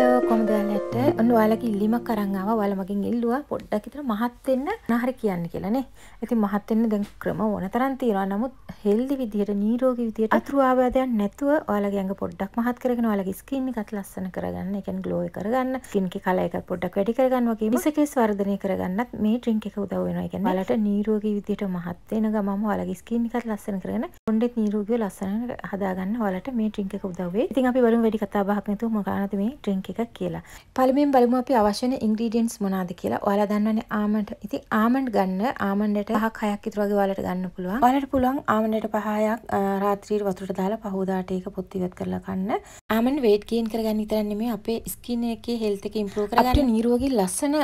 Hello කොමදයාලට ඔන්න ඔයාලගේ ඉල්ලීමක් කරන්නාව වලමගින් ඉල්ලවා පොඩ්ඩක් විතර මහත් වෙන්න නහර කියන්න කියලානේ. ඉතින් මහත් වෙන්න දැන් ක්‍රම ඕන තරම් තියෙනවා. නමුත් හෙල්දි විදියට නිරෝගී විදියට අතුරු ආබාධයක් නැතුව ඔයාලගේ ඇඟ පොඩ්ඩක් මහත් කරගෙන ඔයාලගේ ස්කින් එකත් ලස්සන කරගන්න, ඒ කියන්නේ ග්ලෝ එක කරගන්න, ස්කින් එකේ කලර් එකත් පොඩ්ඩක් වැඩි කරගන්න වගේම විසකේස් වර්ධනය කරගන්නත් මේ ඩ්‍රින්ක් එක උදව් වෙනවා. ඒ කියන්නේ ඔයාලට නිරෝගී විදියට මහත් වෙන ගමම ඔයාලගේ ස්කින් එකත් ලස්සන කරගෙන කොණ්ඩෙත් නිරෝගීව ලස්සන හදාගන්න ඔයාලට මේ ඩ්‍රින්ක් එක උදව් වෙයි. ඉතින් අපි බලමු වැඩි කතා බහක් නැතුව මොකක්ද මේ ඩ්‍රින්ක් එක කියලා. පළමෙන් බලමු අපි අවශ්‍ය වෙන ඉන්ග්‍රීඩියන්ට්ස් මොනවාද කියලා. ඔයාලා දන්නවනේ ආමන්ඩ්. ඉතින් ආමන්ඩ් ගන්න ආමන්ඩට පහක් හයක් විතර වගේ ඔයාලට ගන්න පුළුවන්. ඔයාලට පුළුවන් ආමන්ඩට පහ හයක් රාත්‍රියේ වතුරට දාලා පහෝදාට ඒක පොත් ඉවත් කරලා කන්න. ආමන්ඩ් weight gain කරගන්න විතරක් නෙමෙයි අපේ ස්කින් එකේ health එක improve කරගන්න. අපිට නිරෝගී ලස්සන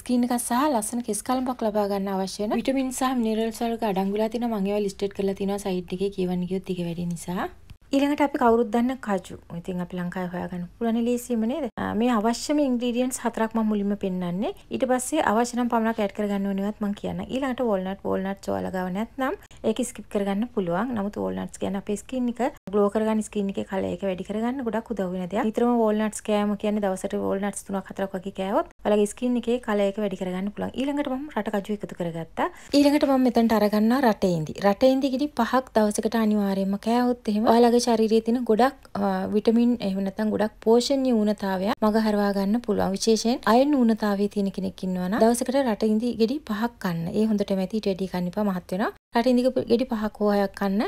ස්කින් එකක් සහ ලස්සන කෙස් කලම්පක් ලබා ගන්න අවශ්‍ය වෙන විටමින් සහ මිනරල්ස් වලට අඩංගු වෙලා තියෙනවා. මම ඒවා ලිස්ට් කරලා තියෙනවා සයිට් එකේ කියවන්න ගියොත් ටික වැඩි නිසා. ඊළඟට අපි කවුරුත් දන්න කජු. ඉතින් අපි ලංකාවේ හොයාගන්න පුළුවන් ලීසියම නේද? මේ අවශ්‍යම ඉන්ග්‍රීඩියන්ට්ස් හතරක් මම මුලින්ම පෙන්වන්නේ. ඊට පස්සේ අවශ්‍ය නම් පමණක් ඇඩ් කරගන්න ඕනේවත් මම කියන්නම්. ඊළඟට වෝල්නට් වෝල්නට්ස් ඔයාලා ගාව නැත්නම් ඒක ස්කිප් කරගන්න පුළුවන්. නමුත් වෝල්නට්ස් කියන්නේ අපේ ස්කින් එක ග්ලෝ කරගන්න ස්කින් එකේ කලර් එක වැඩි කරගන්න ගොඩක් උදව් වෙන දෙයක්. විතරම වෝල්නට්ස් කෑම කියන්නේ දවසට වෝල්නට්ස් 3ක් 4ක් වගේ කෑවොත් ඔයාලගේ ස්කින් එකේ කලර් එක වැඩි කරගන්න පුළුවන්. ඊළඟට මම රට කජු එකතු කරගත්තා. ඊළඟට මම මෙතනට අරගන්නා රටේ ඉඳි. රටේ ඉඳි කිඩි පහක් දවසකට අනිවාර්යයෙන්ම කෑවොත් එහෙම ඔයාලගේ ශරීරයේ තියෙන ගොඩක් විටමින් එහෙම නැත්නම් ගොඩක් පෝෂණීය ඌනතාවය මගහරවා ගන්න පුළුවන්. විශේෂයෙන් අයන ඌනතාවයේ තියෙන කෙනෙක් ඉන්නවා නම් දවසකට රට ඉඳි ගෙඩි පහක් කන්න. ඒ හොඳටම ඇති ඊට වැඩි කන්න එපා මහත් වෙනවා. රට ඉඳි ගෙඩි පහක් හොයක් කන්න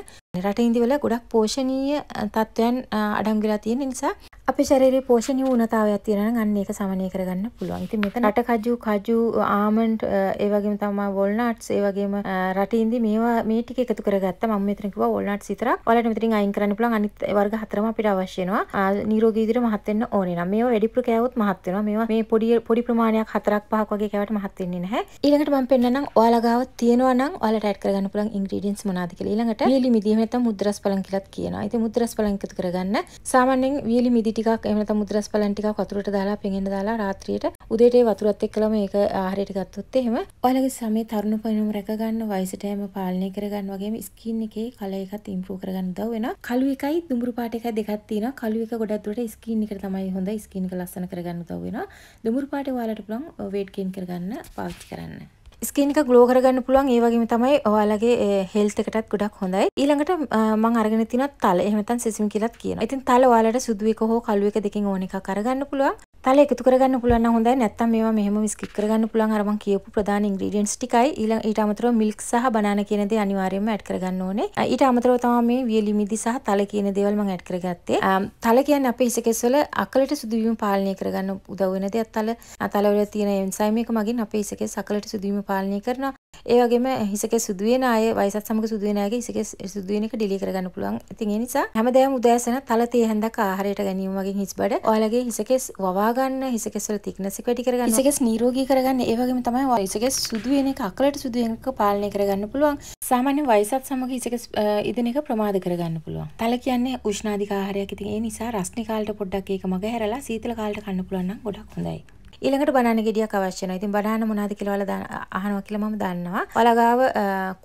රට ඉන්දිවල ගොඩක් පෝෂණීය තත්ත්වයන් අඩංගුලා තියෙන නිසා අපේ ශරීරයේ පෝෂණීය වුණතාවයක් තියෙනවා නම් අන්න ඒක සමනය කරගන්න පුළුවන්. ඉතින් මෙතන රට කජු කජු ආමන්ඩ් ඒ වගේම තමයි වෝල්නට්ස් ඒ වගේම රටින්දි මේවා මේ ටික එකතු කරගත්තා මම මෙතන කිව්වා වෝල්නට්ස් විතරක් ඔයාලට මෙතනින් අයින් කරන්න පුළුවන් අනිත් වර්ග හතරම අපිට අවශ්‍ය වෙනවා නිරෝගී විදිහට මහත් වෙන්න ඕනේ නම් මේවා වැඩිපුර කෑවොත් මහත් වෙනවා මේවා මේ පොඩි පොඩි ප්‍රමාණයක් හතරක් පහක් වගේ කෑවට මහත් වෙන්නේ නැහැ ඊළඟට මම පෙන්නන්නම් ඔයාලා ගාව තියෙනවා නම් ඔයාලට ඇඩ් කරගන්න පුළුවන් ඉන්ග්‍රීඩියන්ට්ස් මොනවද කියලා ඊළඟට වියලි මිදිය නැත්නම් මුද්‍රස් පලන් කියලාත් කියනවා. ඉතින් මුද්‍රස් පලන් එකතු කරගන්න. සාමාන්‍යයෙන් වියලි මිදි ටිකක් එහෙම නැත්නම් මුද්‍රස් පලන් ටිකක් වතුරට දාලා පෙඟෙන්න දාලා රාත්‍රියට උදේට වතුරත් එක්කලම ඒක ආහාරයට ගත්තොත් එහෙම ඔයාලගේ සමේ තරුණ පෙනුම රැක ගන්න වයසට යෑම පාලනය කරගන්න වගේම ස්කින් එකේ කල එකත් ඉම්ප්‍රූව් කරගන්න උදව් වෙනවා. කළු එකයි දුඹුරු පාට එකයි දෙකක් තියෙනවා. කළු එක ගොඩක් දුරට ස්කින් එකට තමයි හොඳ ස්කින් එක ලස්සන කරගන්න උදව් වෙනවා. දුඹුරු පාට ඔයාලට පුළුවන් weight gain කරගන්න පාවිච්චි කරන්න. ස්කින් එක ග්ලෝ කරගන්න පුළුවන් ඒ වගේම තමයි ඔයාලගේ හෙල්ත් එකටත් ගොඩක් හොඳයි. ඊළඟට මම අරගෙන තිනත් තල එහෙම නැත්නම් සිසිම් කියලාත් කියනවා. ඉතින් තල ඔයාලට සුදු එක හෝ කළු එක දෙකෙන් ඕන එකක් අරගන්න පුළුවන්. තාල එකතු කරගන්න පුළුවන් නම් හොඳයි නැත්නම් මේවා මෙහෙම ස්කිප් කරගන්න පුළුවන් අර මම කියපු ප්‍රධාන ඉන්ග්‍රීඩියන්ට්ස් ටිකයි ඊළඟ ඊට අමතරව මිල්ක් සහ බනානා කියන දේ අනිවාර්යයෙන්ම ඇඩ් කරගන්න ඕනේ ඊට අමතරව තමයි මේ වියලි මිදි සහ තල කියන දේවල් මම ඇඩ් කරගත්තේ තල කියන්නේ අපේ හිසකෙස් වල අකලට සුදු වීම පාලනය කරගන්න උදව් වෙන දෙයක් තල තල වල තියෙන එන්සයිම් එක මගින් අපේ හිසකෙස් අකලට සුදු වීම පාලනය කරනවා ඒ වගේම හිසකේ සුදු වෙන අය වයසත් සමග සුදු වෙන අයගේ හිසකේ සුදු වෙන එක ඩිලී කරගන්න පුළුවන්. ඉතින් ඒ නිසා හැමදාම උදෑසන තල තේ හැන්දක් ආහාරයට ගැනීම වගේ හිස්බඩ ඔයාලගේ හිසකෙස් වවා ගන්න හිසකෙස් වල තික්නස් එක වැඩි කරගන්න හිසකෙස් නිරෝගී කරගන්න ඒ වගේම තමයි හිසකෙස් සුදු වෙන එක අකලට සුදු වෙන එක පාලනය කරගන්න පුළුවන්. සාමාන්‍ය වයසත් සමග හිසකෙස් ඉදෙන එක ප්‍රමාද කරගන්න පුළුවන්. තල කියන්නේ උෂ්ණාධික ආහාරයක්. ඉතින් ඒ නිසා රස්නි කාලට පොඩ්ඩක් ඒක මග හැරලා සීතල කාලට කන්න පුළුවන් නම් ගොඩක් හොඳයි. ඊළඟට බනාන ගෙඩියක් අවශ්‍ය වෙනවා. ඉතින් බනාන මොනවද කියලා ඔයාලා අහනවා කියලා මම දන්නවා. ඔයාලා ගාව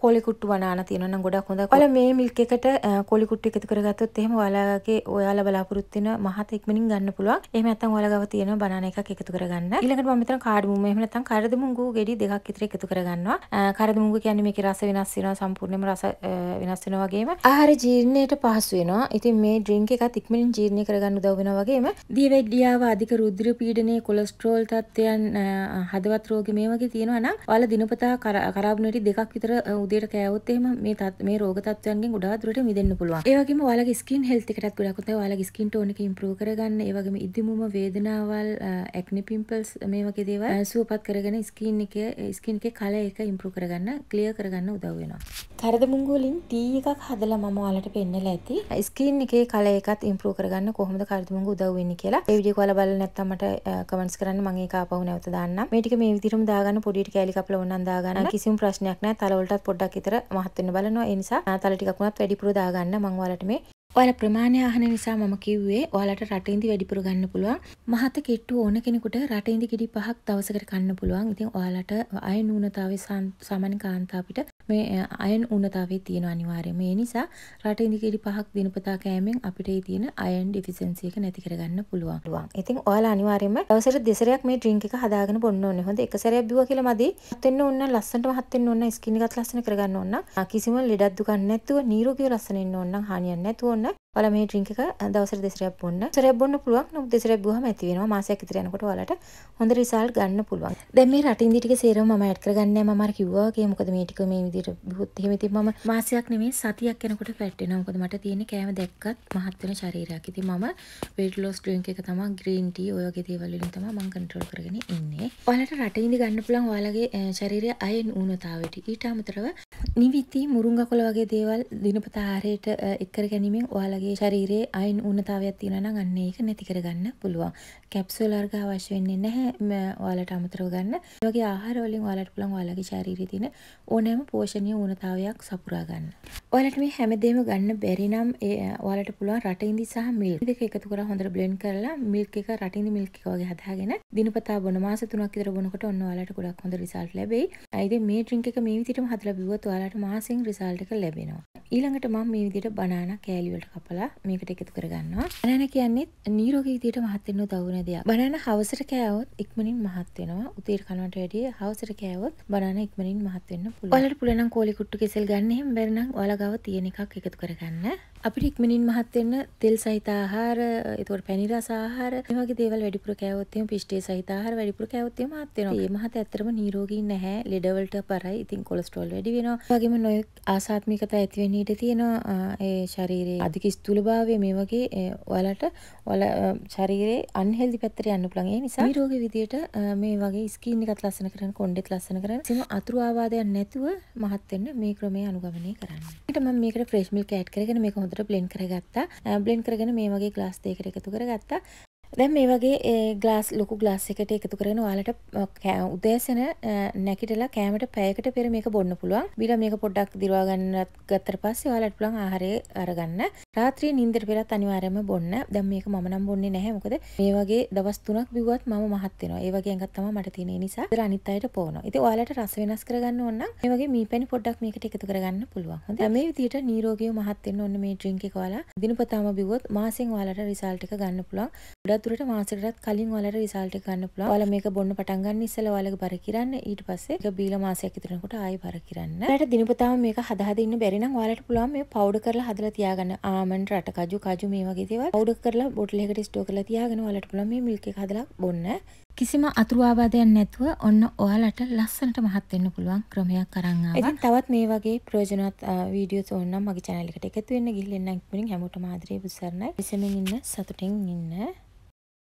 කොලි කුට්ටු බනාන තියෙනවා නම් ගොඩක් හොඳයි. ඔයාලා මේ මිල්ක් එකට කොලි කුට්ටු එකතු කරගත්තොත් එහෙම ඔයාලාගේ ඔයාලා බලාපොරොත්තු වෙන මහත ඉක්මනින් ගන්න පුළුවන්. එහෙම නැත්නම් ඔයාලා ගාව තියෙන බනාන එකක් එකතු කරගන්න. ඊළඟට මම මෙතන කාඩමුම් එහෙම නැත්නම් කරදමුංගු ගෙඩි දෙකක් විතර එකතු කරගන්නවා. කරදමුංගු කියන්නේ මේකේ රස වෙනස් වෙනවා සම්පූර්ණයෙන්ම රස වෙනස් වෙනවා වගේම ආහාර ජීර්ණයට පහසු වෙනවා. ඉතින් මේ ඩ්‍රින්ක් එකත් ඉක්මනින් ජීර්ණය කරගන්න උදව් වෙනවා වගේම දීවැඩියාව අධික රුධිර පීඩනය කොලෙස්ටරෝල් තත්ත්වයන් හදවත් රෝග මේ වගේ තියෙනවා නම් ඔයාලා දිනපතා කරාබුනටි දෙකක් විතර උදේට කෑවොත් එහෙම මේ මේ රෝග තත්ත්වයන්ගෙන් ගොඩාක් දුරට මිදෙන්න පුළුවන්. ඒ වගේම ඔයාලගේ ස්කින් හෙල්ත් එකටත් ගොඩක් උදව් ඔයාලගේ ස්කින් ටෝන් එක ඉම්ප්‍රූව් කරගන්න ඒ වගේම ඉදිමුම වේදනාවල් ඇක්නි පිම්පල්ස් මේ වගේ දේවල් සුවපත් කරගෙන ස්කින් එක ස්කින් එකේ කලර් එක ඉම්ප්‍රූව් කරගන්න ක්ලියර් කරගන්න උදව් වෙනවා. කරද මුංගු වලින් ටී එකක් හදලා මම ඔයාලට පෙන්නලා ඇති. ස්කින් එකේ කලර් එකත් ඉම්ප්‍රූව් කරගන්න කොහොමද කරද මුංගු උදව් වෙන්නේ කියලා. ඒ වීඩියෝ ඔයාලා බලලා නැත්නම් මට කමෙන්ට්ස් කරන්න මම ඒක ආපහු නැවත දාන්නම්. මේ ටික මේ විදිහටම දාගන්න පොඩියට කෑලි කපලා ඕනනම් දාගන්න. කිසිම ප්‍රශ්නයක් නැහැ. තල වලටත් පොඩ්ඩක් විතර මහත් වෙන්න බලනවා. ඒ නිසා තල ටිකක් උනත් වැඩිපුර දාගන්න. මම ඔයාලට මේ ඔයාලා ප්‍රමාණය අහන නිසා මම කිව්වේ ඔයාලට රටින්දි වැඩිපුර ගන්න පුළුවන්. මහත කිට්ටු ඕන කෙනෙකුට රටින්දි කිඩි පහක් දවසකට කන්න පුළුවන්. ඉතින් ඔයාලට අය නූනතාවයේ සාමාන්‍ය කාන්තාව අපිට මේ අයන් ඌනතාවය තියෙන අනිවාර්යයෙන්ම. ඒ නිසා රට ඉඳිකිරි පහක් දිනපතා කෑමෙන් අපිට ඒ තියෙන අයන් ඩෙෆිෂන්සි එක නැති කරගන්න පුළුවන්. ඉතින් ඔයාලා අනිවාර්යයෙන්ම දවසට දෙසරයක් මේ ඩ්‍රින්ක් එක හදාගෙන බොන්න ඕනේ. හොඳ එක සැරයක් බිව්වා කියලා මදි. හත් වෙන්න ඕන නම් ලස්සනටම හත් වෙන්න ඕන නම් ස්කින් එකත් ලස්සන කරගන්න ඕන නම් කිසිම ලෙඩක් දුකක් නැතුව නිරෝගීව ලස්සන ඉන්න ඕන නම් හානියක් නැතුව ඕන ඔයාලා මේ ඩ්‍රින්ක් එක දවසට දෙසරයක් බොන්න. සරයක් බොන්න පුළුවන්. නමුත් දෙසරයක් බොවම ඇති වෙනවා. මාසයක් විතර යනකොට ඔයාලට හොඳ රිසල්ට් ගන්න පුළුවන්. දැන් මේ රටින් දිටික සේරම මම ඇඩ් කරගන්නේ නැහැ. මම අර කිව්වා වගේ මොකද මේ ටික මේ විදිහට බොහොත් එහෙම ඉතින් මම මාසයක් නෙමෙයි සතියක් යනකොට ෆැට් වෙනවා. මොකද මට තියෙන්නේ කෑම දැක්කත් මහත් වෙන ශරීරයක්. ඉතින් මම weight loss drink එක තමයි green tea ඔය වගේ දේවල් වලින් තමයි මම control කරගෙන ඉන්නේ. ඔයාලට රටින් දි ගන්න පුළුවන් ඔයාලගේ ශරීරය අයෙන් ඌනතාවයට. ඊට අමතරව නිවිති මුරුංගකොළ වගේ දේවල් දිනපතා ආහාරයට එක් කර ගැනීමෙන් ඔයාලගේ එයාගේ ශරීරයේ අයින් ඌනතාවයක් තියෙනවා නම් අන්න ඒක නැති කරගන්න පුළුවන්. කැප්සූල් වර්ග අවශ්‍ය වෙන්නේ නැහැ ඔයාලට අමතරව ගන්න. ඒ වගේ ආහාර වලින් ඔයාලට පුළුවන් ඔයාලගේ ශරීරයේ තියෙන ඕනෑම පෝෂණීය ඌනතාවයක් සපුරා ගන්න. ඔයාලට මේ හැමදේම ගන්න බැරි නම් ඔයාලට පුළුවන් රටින්දි සහ මිල්ක් දෙක එකතු කරලා හොඳට බ්ලෙන්ඩ් කරලා මිල්ක් එක රටින්දි මිල්ක් එක වගේ හදාගෙන දිනපතා බොන මාස 3ක් විතර බොනකොට ඔන්න ඔයාලට ගොඩක් හොඳ රිසල්ට් ලැබෙයි. ඉතින් මේ ඩ්‍රින්ක් එක මේ විදිහටම හදලා බිව්වොත් ඔයාලට මාසෙන් රිසල්ට් එක ලැබෙනවා. ඊළඟට මම මේ විදිහට බනානා කෑලි වලට කපලා කපලා මේකට එකතු කරගන්නවා. බනන කියන්නේ නීරෝගී විදියට මහත් වෙන්න උදව් වෙන දෙයක්. බනන හවසට කෑවොත් ඉක්මනින් මහත් වෙනවා. උදේට කනවට වැඩිය හවසට කෑවොත් බනන ඉක්මනින් මහත් වෙන්න පුළුවන්. ඔයාලට පුළුවන් නම් කෝලි කුට්ටු කෙසෙල් ගන්න එහෙම බැරි නම් ඔයාලා ගාව තියෙන එකක් එකතු කරගන්න. අපිට ඉක්මනින් මහත් වෙන්න තෙල් සහිත ආහාර, ඒතකොට පැණි රස ආහාර, මේ වගේ දේවල් වැඩිපුර කෑවොත් එහෙම පිෂ්ඨේ සහිත ආහාර වැඩිපුර කෑවොත් එහෙම මහත් වෙනවා. මේ මහත ඇත්තටම නීරෝගී නැහැ. ලෙඩ වලට පරයි. ඉතින් කොලෙස්ටරෝල් වැඩි වෙනවා. ඒ වගේම නොයෙක් ආසාත්මිකතා ඇති වෙන්න ඉඩ තියෙනවා. ඒ ශරීරයේ අධික ස්තුලභාවය මේ වගේ ඔයාලට ඔයාල ශරීරයේ අන්හෙල්දි පැත්තට යන්න පුළුවන්. ඒ නිසා නිරෝගී විදියට මේ වගේ ස්කින් එකත් ලස්සන කරන්න, කොණ්ඩෙත් ලස්සන කරන්න, කිසිම අතුරු ආවාදයක් නැතුව මහත් වෙන්න මේ ක්‍රමය අනුගමනය කරන්න. ඊට මම මේකට ෆ්‍රෙෂ් මිල්ක් ඇඩ් කරගෙන මේක හොඳට බ්ලෙන්ඩ් කරගත්තා. බ්ලෙන්ඩ් කරගෙන මේ වගේ ග්ලාස් දෙකකට එකතු කරගත්තා. දැන් මේ වගේ ඒ ග්ලාස් ලොකු ග්ලාස් එකට එකතු කරගෙන ඔයාලට උදෑසන නැගිටලා කෑමට පැයකට පෙර මේක බොන්න පුළුවන්. බිලා මේක පොඩ්ඩක් දිරවා ගන්නත් ගත්තට පස්සේ ඔයාලට පුළුවන් ආහාරය අරගන්න. රාත්‍රියේ නිින්දට පෙරත් අනිවාර්යයෙන්ම බොන්න. දැන් මේක මම නම් බොන්නේ නැහැ. මොකද මේ වගේ දවස් 3ක් බිව්වත් මම මහත් වෙනවා. ඒ වගේ එකක් තමයි මට තියෙන නිසා ඉතින් අනිත් අයට පොවනවා. ඉතින් ඔයාලට රස වෙනස් කරගන්න ඕන නම් මේ වගේ මීපැණි පොඩ්ඩක් මේකට එකතු කරගන්න පුළුවන්. හොඳයි. මේ විදිහට නිරෝගීව මහත් වෙන්න ඕන මේ ඩ්‍රින්ක් එක ඔයාලා දිනපතාම බිව්වොත් මාසෙන් ඔයාලට රිසල්ට් එක ගන්න පුළුවන්. ගොඩක් දුරට මාසෙකටත් කලින් ඔයාලට රිසල්ට් එක ගන්න පුළුවන්. ඔයාලා මේක බොන්න පටන් ගන්න ඉස්සෙල්ලා ඔයාලගේ බර කිරන්න ඊට පස්සේ ඒක බීලා මාසයක් ඉදිරෙනකොට ආයෙ බර කිරන්න. ඔයාලට දිනපතාම මේක හදා හදා ඉන්න බැරි නම් ඔයාලට පුළුවන් මේ පවුඩර් කරලා හදලා තියාගන්න. ආමන්ඩ් රට කජු කජු මේ වගේ දේවල් පවුඩර් කරලා බොටල් එකකට ස්ටෝර් කරලා තියාගෙන ඔයාලට පුළුවන් මේ මිල්ක් එක හදලා බොන්න. කිසිම අතුරු ආබාධයක් නැතුව ඔන්න ඔයාලට ලස්සනට මහත් වෙන්න පුළුවන් ක්‍රමයක් අරන් ආවා. ඉතින් තවත් මේ වගේ ප්‍රයෝජනවත් වීඩියෝස් ඕන නම් මගේ channel එකට එකතු වෙන්න ගිහින් එන්න ඉක්මනින් හැමෝටම ආදරේ බුසරණයි. විසමින් ඉන්න සතුටින් ඉන්න.